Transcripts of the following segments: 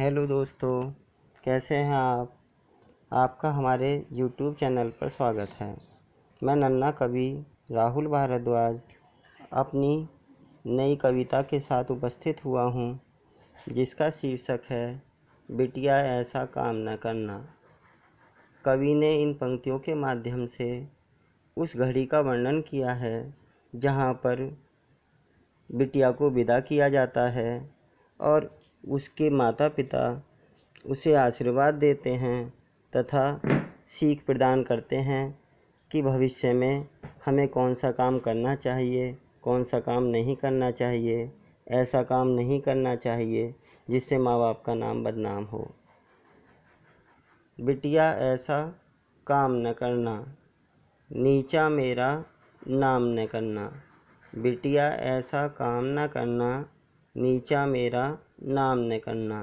hello दोस्तों कैसे हैं आप आपका हमारे यूट्यूब चैनल पर स्वागत है मैं नन्ना कवि राहुल भारद्वाज अपनी नई कविता के साथ उपस्थित हुआ हूँ जिसका शीर्षक है बिटिया ऐसा काम न करना कवि ने इन पंक्तियों के माध्यम से उस घड़ी का वर्णन किया है जहाँ पर बिटिया को विदा किया जाता है और उसके माता पिता उसे आशीर्वाद देते हैं तथा सीख प्रदान करते हैं कि भविष्य में हमें कौन सा काम करना चाहिए कौन सा काम नहीं करना चाहिए ऐसा काम नहीं करना चाहिए जिससे माँ बाप का नाम बदनाम हो बिटिया ऐसा काम न करना नीचा मेरा नाम न करना बिटिया ऐसा काम न करना नीचा मेरा नाम न करना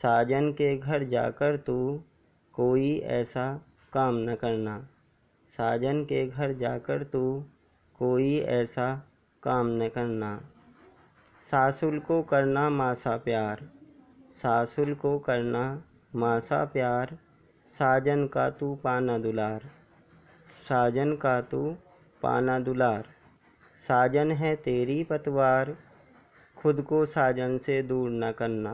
साजन के घर जाकर तू कोई ऐसा काम न करना साजन के घर जाकर तू कोई ऐसा काम न करना सासुल को करना मासा प्यार सासुल को करना मासा प्यार साजन का तू पाना दुलार साजन का तू पाना दुलार साजन है तेरी पतवार खुद को साजन से दूर न करना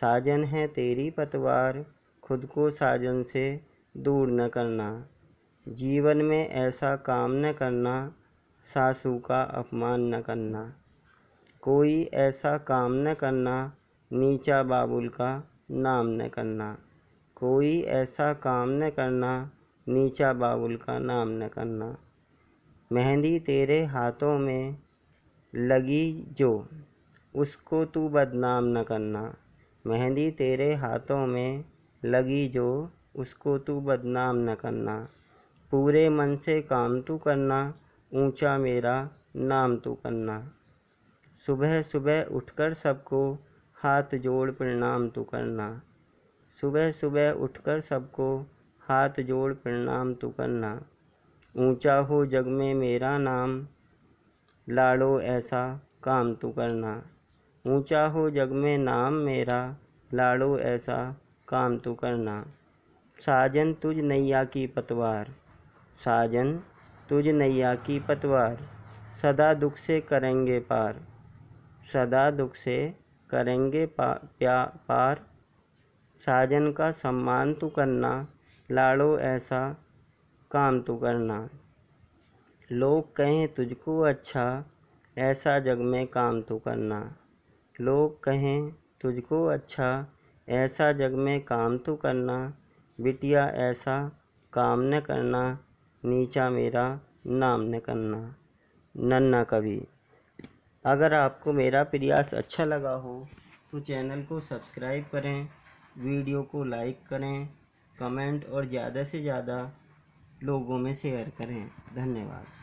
साजन है तेरी पतवार खुद को साजन से दूर न करना जीवन में ऐसा काम न करना सासू का अपमान न करना कोई ऐसा काम न करना नीचा बाबुल का नाम न करना कोई ऐसा काम न करना नीचा बाबुल का नाम न करना मेहंदी तेरे हाथों में लगी जो उसको तू बदनाम न करना मेहंदी तेरे हाथों में लगी जो उसको तू बदनाम न करना पूरे मन से काम तू करना ऊंचा मेरा नाम तू करना सुबह सुबह उठकर सबको हाथ जोड़ प्रणाम तू करना सुबह सुबह उठकर सबको हाथ जोड़ प्रणाम तू करना ऊंचा हो जग में मेरा नाम लाड़ो ऐसा काम तू करना ऊंचा हो जग में नाम मेरा लाड़ो ऐसा काम तू करना साजन तुझ नैया की पतवार साजन तुझ नैया की पतवार सदा दुख से करेंगे पार सदा दुख से करेंगे पा, प्या, पार साजन का सम्मान तू करना लाड़ो ऐसा काम तू करना लोग कहें तुझको अच्छा ऐसा जग में काम तो करना लोग कहें तुझको अच्छा ऐसा जग में काम तो करना बिटिया ऐसा काम न करना नीचा मेरा नाम न करना नन्ना कभी अगर आपको मेरा प्रयास अच्छा लगा हो तो चैनल को सब्सक्राइब करें वीडियो को लाइक करें कमेंट और ज़्यादा से ज़्यादा लोगों में शेयर करें धन्यवाद